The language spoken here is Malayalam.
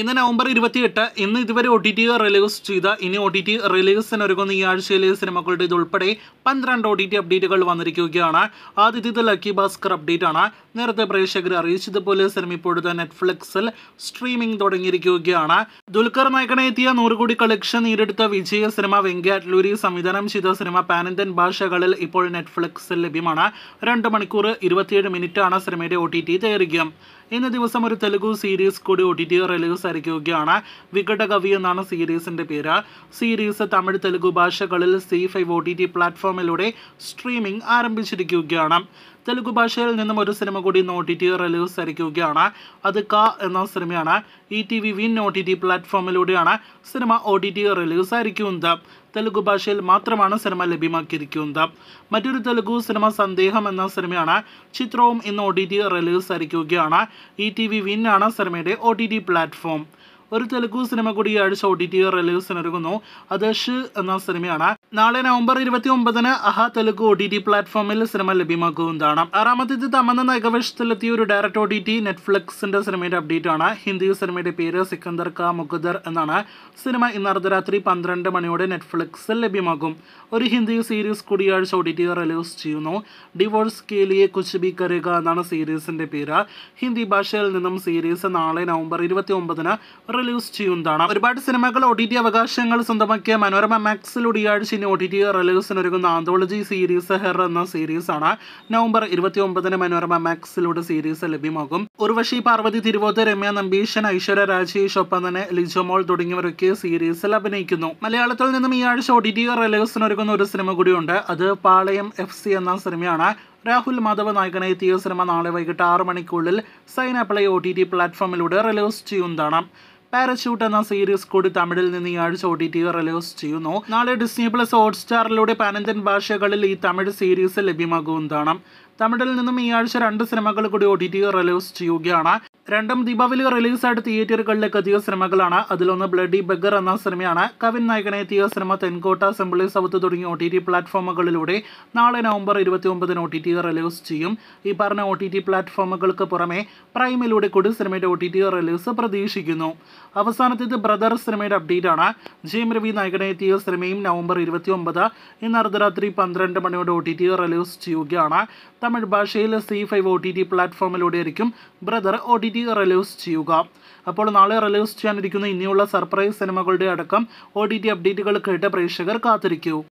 ഇന്ന് നവംബർ ഇരുപത്തിയെട്ട് ഇന്ന് ഇതുവരെ ഒ ടി ടി റിലീസ് ചെയ്ത ഇനി ഒ ടി ടി റിലീസിന് ഒരുങ്ങുന്ന ഈ ആഴ്ചയിലെ സിനിമകളുടെ ഇതുൾപ്പെടെ പന്ത്രണ്ട് ഒ ടി ടി അപ്ഡേറ്റുകൾ വന്നിരിക്കുകയാണ് ആദ്യത്തെ ലക്കി ഭാസ്കർ അപ്ഡേറ്റ് ആണ് നേരത്തെ പ്രേക്ഷകരെ അറിയിച്ചതുപോലെ സിനിമ ഇപ്പോഴത്തെ നെറ്റ്ഫ്ലിക്സിൽ സ്ട്രീമിംഗ് തുടങ്ങിയിരിക്കുകയാണ് ദുൽഖർ നായകനെത്തിയ നൂറുകോടി കളക്ഷൻ നേരിടുത്ത വിജയ സിനിമ വെങ്കിയാറ്റ്ലൂരി സംവിധാനം ചെയ്ത സിനിമ പാനന്തൻ ഭാഷകളിൽ ഇപ്പോൾ നെറ്റ്ഫ്ലിക്സിൽ ലഭ്യമാണ് രണ്ട് മണിക്കൂർ ഇരുപത്തിയേഴ് ആണ് സിനിമയുടെ ഒ ടി ടി ദൈർഘ്യം ഇന്ന് ദിവസം ഒരു തെലുഗു സീരീസ് കൂടി ഒ ടി ടി റിലീസ് ആയിരിക്കുകയാണ് വികടകവി എന്നാണ് സീരീസിന്റെ പേര് സീരീസ് തമിഴ് തെലുഗു ഭാഷകളിൽ Zee five O T T പ്ലാറ്റ്ഫോമിലൂടെ സ്ട്രീമിംഗ് ആരംഭിച്ചിരിക്കുകയാണ് തെലുഗു ഭാഷയിൽ നിന്നും ഒരു സിനിമ കൂടി ഇന്ന് ടി റിലീസ് ആയിരിക്കുകയാണ് അത് ക എന്ന സിനിമയാണ് E T V Win O T പ്ലാറ്റ്ഫോമിലൂടെയാണ് സിനിമ ഒ ടി ടി റിലീസ് ആയിരിക്കുന്നത് തെലുഗു ഭാഷയിൽ മാത്രമാണ് സിനിമ ലഭ്യമാക്കിയിരിക്കുന്നത് മറ്റൊരു തെലുഗു സിനിമ സന്ദേഹം എന്ന സിനിമയാണ് ചിത്രവും ഇന്ന് ഒ ടി ടി റിലീസ് ആയിരിക്കുകയാണ് ഇ ടി വി വിൻ ആണ് സിനിമയുടെ ഒ ടി ടി പ്ലാറ്റ്ഫോം ഒരു തെലുഗു സിനിമ കൂടി ഈ ആഴ്ച ഒ ടി ടി റിലീസിനൊരുങ്ങുന്നു അത് ഷ് എന്ന സിനിമയാണ് നാളെ നവംബർ ഇരുപത്തി ഒമ്പതിന് Aha Telugu O T T പ്ലാറ്റ്ഫോമിൽ സിനിമ ലഭ്യമാക്കുന്നതാണ് ആറാമത്തേത് തമന്ന നൈകവേഷത്തിലെത്തിയ ഒരു ഡയറക്ട് ഒ ടി ടി നെറ്റ്ഫ്ലിക്സിന്റെ സിനിമയുടെ അപ്ഡേറ്റ് ആണ് ഹിന്ദി സിനിമയുടെ പേര് സിക്കന്ദർ കാ മുഖദർ എന്നാണ് സിനിമ ഇന്ന് അർദ്ധരാത്രി പന്ത്രണ്ട് മണിയോടെ നെറ്റ്ഫ്ലിക്സിൽ ലഭ്യമാകും ഒരു ഹിന്ദി സീരീസ് കൂടി ഒ ടി ടി റിലീസ് ചെയ്യുന്നു ഡിവോഴ്സ് കേലിയെ കുച്ചുബി കരുക എന്നാണ് സീരീസിന്റെ പേര് ഹിന്ദി ഭാഷയിൽ നിന്നും സീരീസ് നാളെ നവംബർ ഇരുപത്തി ഒമ്പതിന് റിലീസ് ചെയ്യുന്നതാണ് ഒരുപാട് സിനിമകൾ ഒ ടി ടി അവകാശങ്ങൾ സ്വന്തമാക്കിയ മനോരമ മാക്സിൽ ഉടിയാഴ്ച കൊച്ചിൻ ഒ ടി ടി റിലീസിനൊരുക്കുന്ന ആന്തോളജി സീരീസ് ഹെർ എന്ന സീരീസാണ് നവംബർ ഇരുപത്തി ഒമ്പതിന് മനോരമ മാക്സിലൂടെ സീരീസ് ലഭ്യമാകും ഉർവശി പാർവതി തിരുവോത്ത് രമ്യ നമ്പീഷൻ ഐശ്വര്യ രാജേഷ് ഒപ്പം തന്നെ ലിജോമോൾ തുടങ്ങിയവരൊക്കെ സീരീസിൽ അഭിനയിക്കുന്നു മലയാളത്തിൽ നിന്നും ഈ ആഴ്ച ഒ ടി ടി റിലീസിനൊരുക്കുന്ന ഒരു സിനിമ കൂടിയുണ്ട് അത് പാളയം എഫ് സി എന്ന സിനിമയാണ് രാഹുൽ മാധവ് നായകനായി എത്തിയ സിനിമ നാളെ വൈകിട്ട് ആറ് മണിക്കുള്ളിൽ സൈൻ ഒ ടി ടി പ്ലാറ്റ്ഫോമിലൂടെ റിലീസ് ചെയ്യുന്നതാണ് പാരഷൂട്ട് എന്ന സീരീസ് കൂടി തമിഴിൽ നിന്ന് ഈ ആഴ്ച ഒ ടി ടി റിലീസ് ചെയ്യുന്നു നാളെ ഡിസ്നി പ്ലസ് ഹോട്ട്സ്റ്റാറിലൂടെ പനന്തൻ ഭാഷകളിൽ ഈ തമിഴ് സീരീസ് ലഭ്യമാകുന്നതാണ് തമിഴിൽ നിന്നും ഈ ആഴ്ച രണ്ട് സിനിമകൾ കൂടി ഒ ടി ടി റിലീസ് ചെയ്യുകയാണ് രണ്ടും ദീപാവലി റിലീസായിട്ട് തിയേറ്ററുകളിലേക്ക് എത്തിയ സിനിമകളാണ് അതിലൊന്ന് ബ്ലഡി ബഗർ എന്ന സിനിമയാണ് കവിൻ നായകനെ എത്തിയ സിനിമ തെൻകോട്ട അസംബ്ലി സൗത്ത് തുടങ്ങിയ ഒ ടി ടി പ്ലാറ്റ്ഫോമുകളിലൂടെ നാളെ നവംബർ ഇരുപത്തിയൊമ്പതിന് ഒ ടി ടി റിലീസ് ചെയ്യും ഈ പറഞ്ഞ ഒ ടി ടി പ്ലാറ്റ്ഫോമുകൾക്ക് പുറമെ പ്രൈമിലൂടെ കൂടി സിനിമയുടെ ഒ ടി ടി റിലീസ് പ്രതീക്ഷിക്കുന്നു അവസാനത്തേത് ബ്രദർ സിനിമയുടെ അപ്ഡേറ്റ് ആണ് ജയം രവി നായകനെ എത്തിയ സിനിമയും നവംബർ ഇരുപത്തിയൊമ്പത് ഇന്ന് അർദ്ധരാത്രി പന്ത്രണ്ട് മണിയോടെ ഒ ടി ടി റിലീസ് ചെയ്യുകയാണ് തമിഴ് ഭാഷയിൽ Zee five O T T പ്ലാറ്റ്ഫോമിലൂടെയായിരിക്കും ബ്രദർ ഒ ടി ടി തീയതി റിലീസ് ചെയ്യുക അപ്പോൾ നാളെ റിലീസ് ചെയ്യാനിരിക്കുന്ന ഇനിയുള്ള സർപ്രൈസ് സിനിമകളുടെ അടക്കം ഒ ടി ടി അപ്ഡേറ്റുകൾ കേട്ട് പ്രേക്ഷകർ കാത്തിരിക്കൂ